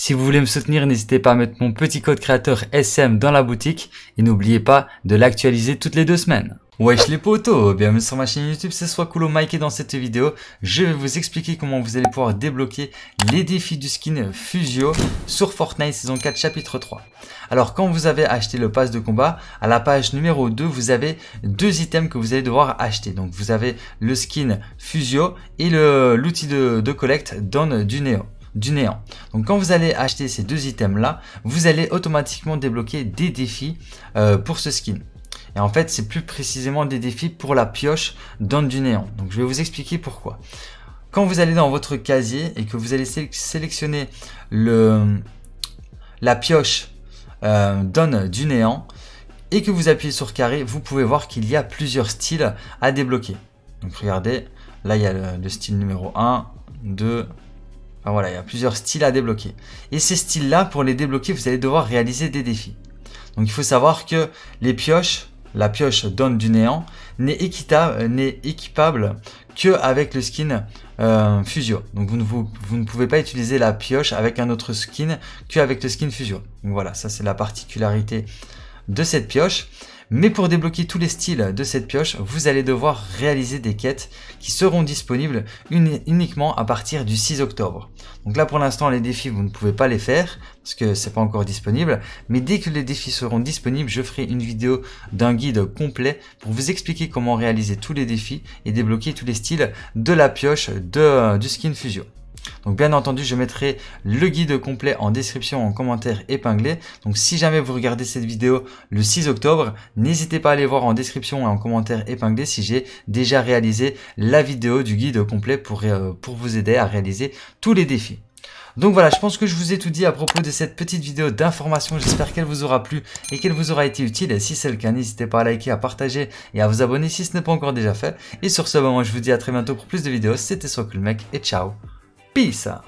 Si vous voulez me soutenir, n'hésitez pas à mettre mon petit code créateur SM dans la boutique et n'oubliez pas de l'actualiser toutes les deux semaines. Wesh les potos, bienvenue sur ma chaîne YouTube, c'est soit cool Mike et dans cette vidéo, je vais vous expliquer comment vous allez pouvoir débloquer les défis du skin Fusio sur Fortnite saison 4 chapitre 3. Alors quand vous avez acheté le pass de combat, à la page numéro 2, vous avez deux items que vous allez devoir acheter. Donc vous avez le skin Fusio et l'outil de, collecte Don du Néo du néant. Donc quand vous allez acheter ces deux items là, vous allez automatiquement débloquer des défis euh, pour ce skin. Et en fait, c'est plus précisément des défis pour la pioche dans du néant. Donc je vais vous expliquer pourquoi. Quand vous allez dans votre casier et que vous allez sélectionner le, la pioche euh, donne du néant et que vous appuyez sur carré, vous pouvez voir qu'il y a plusieurs styles à débloquer. Donc regardez, là il y a le, le style numéro 1, 2, voilà, il y a plusieurs styles à débloquer. Et ces styles-là, pour les débloquer, vous allez devoir réaliser des défis. Donc il faut savoir que les pioches, la pioche donne du néant, euh, n'est équipable que avec le skin euh, Fusio. Donc vous ne, pouvez pas utiliser la pioche avec un autre skin que avec le skin Fusio. Donc voilà, ça c'est la particularité de cette pioche. Mais pour débloquer tous les styles de cette pioche, vous allez devoir réaliser des quêtes qui seront disponibles uniquement à partir du 6 octobre. Donc là pour l'instant les défis vous ne pouvez pas les faire parce que c'est pas encore disponible. Mais dès que les défis seront disponibles, je ferai une vidéo d'un guide complet pour vous expliquer comment réaliser tous les défis et débloquer tous les styles de la pioche de, du skin fusion. Donc bien entendu, je mettrai le guide complet en description, en commentaire épinglé. Donc si jamais vous regardez cette vidéo le 6 octobre, n'hésitez pas à aller voir en description et en commentaire épinglé si j'ai déjà réalisé la vidéo du guide complet pour, euh, pour vous aider à réaliser tous les défis. Donc voilà, je pense que je vous ai tout dit à propos de cette petite vidéo d'information. J'espère qu'elle vous aura plu et qu'elle vous aura été utile. Et si c'est le cas, n'hésitez pas à liker, à partager et à vous abonner si ce n'est pas encore déjà fait. Et sur ce, bah, moment, je vous dis à très bientôt pour plus de vidéos. C'était Soculmec et ciao Pisa